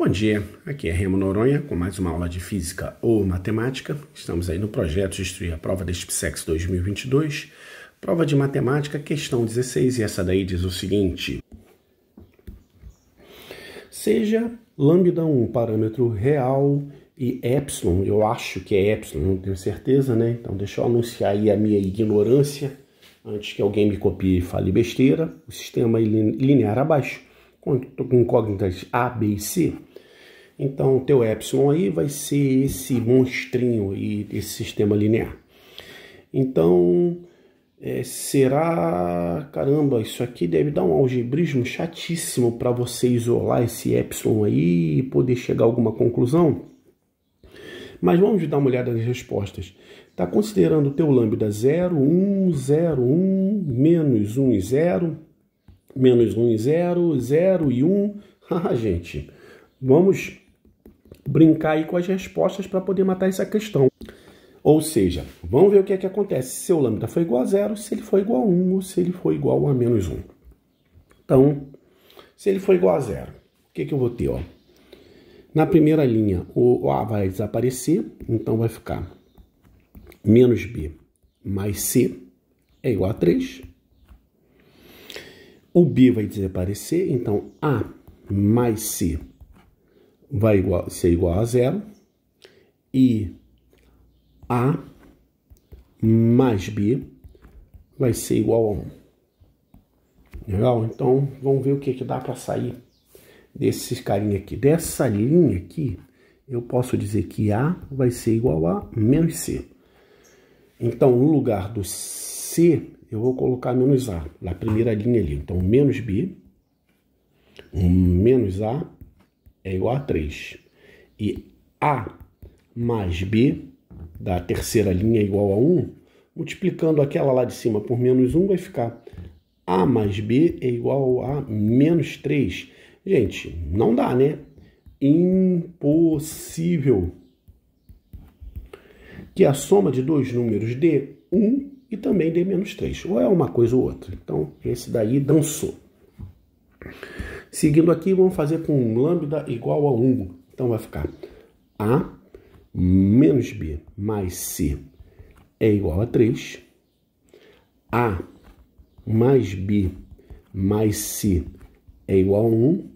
Bom dia, aqui é Remo Noronha com mais uma aula de Física ou Matemática. Estamos aí no projeto de Destruir a Prova da SPSEX 2022, prova de matemática, questão 16, e essa daí diz o seguinte. Seja lambda um parâmetro real e epsilon, eu acho que é epsilon, não tenho certeza, né? Então deixa eu anunciar aí a minha ignorância antes que alguém me copie e fale besteira. O sistema é linear abaixo, com incógnitas A, B e C, então, teu epsilon aí vai ser esse monstrinho e esse sistema linear. Então, é, será... Caramba, isso aqui deve dar um algebrismo chatíssimo para você isolar esse epsilon aí e poder chegar a alguma conclusão. Mas vamos dar uma olhada nas respostas. Está considerando o teu lambda 0, 1, 0, 1, menos 1 e 0, menos 1 e 0, 0 e 1. Ah, gente, vamos brincar aí com as respostas para poder matar essa questão. Ou seja, vamos ver o que é que acontece. Se o lambda for igual a zero, se ele for igual a 1 ou se ele for igual a menos 1. Então, se ele for igual a zero, o que, que eu vou ter? Ó? Na primeira linha, o A vai desaparecer, então vai ficar menos B mais C é igual a 3. O B vai desaparecer, então A mais C vai igual, ser igual a zero e A mais B vai ser igual a 1. Legal? Então, vamos ver o que, que dá para sair desses carinha aqui. Dessa linha aqui, eu posso dizer que A vai ser igual a menos C. Então, no lugar do C, eu vou colocar menos A, na primeira linha ali. Então, menos B, menos A, é igual a 3. E A mais B da terceira linha é igual a 1, multiplicando aquela lá de cima por menos 1 vai ficar A mais B é igual a menos 3. Gente, não dá, né? Impossível que é a soma de dois números dê 1 e também dê menos 3. Ou é uma coisa ou outra. Então, esse daí dançou. Seguindo aqui, vamos fazer com lambda igual a 1. Então vai ficar A menos B mais C é igual a 3. A mais B mais C é igual a 1.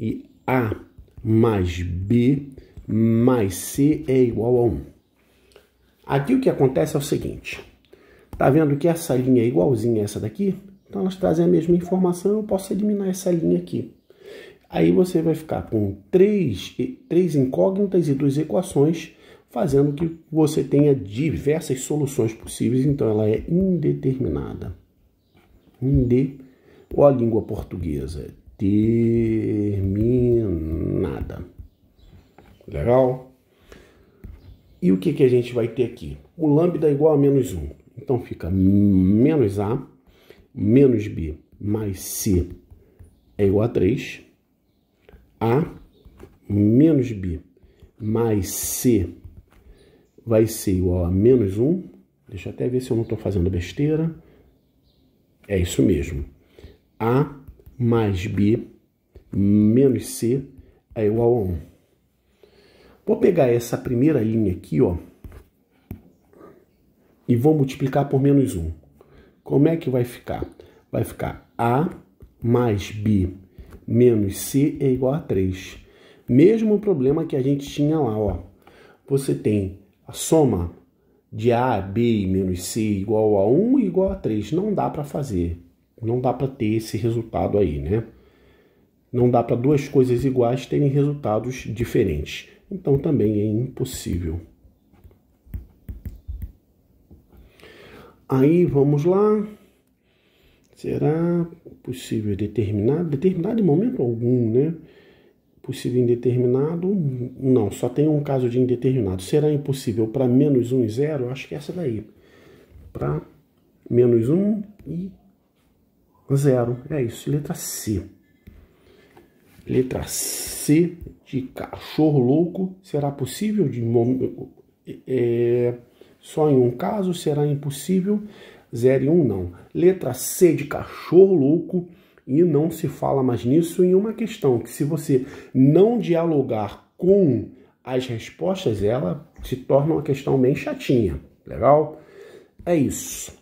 E A mais B mais C é igual a 1. Aqui o que acontece é o seguinte. Tá vendo que essa linha é igualzinha a essa daqui? Então elas trazem a mesma informação, eu posso eliminar essa linha aqui. Aí você vai ficar com três, três incógnitas e duas equações, fazendo que você tenha diversas soluções possíveis, então ela é indeterminada. Inde, ou a língua portuguesa, é terminada. Legal? E o que, que a gente vai ter aqui? O lambda é igual a menos 1. Então fica menos A menos B mais C é igual a 3. A menos B mais C vai ser igual a menos 1. Deixa eu até ver se eu não estou fazendo besteira. É isso mesmo. A mais B menos C é igual a 1. Vou pegar essa primeira linha aqui, ó, e vou multiplicar por menos 1. Como é que vai ficar? Vai ficar A mais B menos C é igual a 3. Mesmo problema que a gente tinha lá, ó. Você tem a soma de A, B menos C igual a 1 e igual a 3. Não dá para fazer. Não dá para ter esse resultado aí, né? Não dá para duas coisas iguais terem resultados diferentes. Então também é impossível. Aí vamos lá. Será possível determinado, Determinado em momento algum, né? Possível indeterminado? Não, só tem um caso de indeterminado. Será impossível para menos 1 e 0? Acho que é essa daí. Para menos 1 e 0. É isso, letra C. Letra C de cachorro louco. Será possível de momento. É só em um caso será impossível, 0 e 1 um não. Letra C de cachorro louco e não se fala mais nisso em uma questão que se você não dialogar com as respostas, ela se torna uma questão bem chatinha, legal? É isso.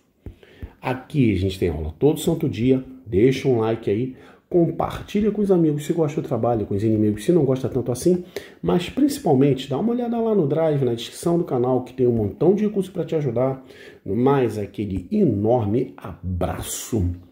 Aqui a gente tem aula todo santo dia. Deixa um like aí compartilha com os amigos se gosta do trabalho, com os inimigos se não gosta tanto assim, mas principalmente dá uma olhada lá no Drive, na descrição do canal, que tem um montão de recursos para te ajudar. Mais aquele enorme abraço.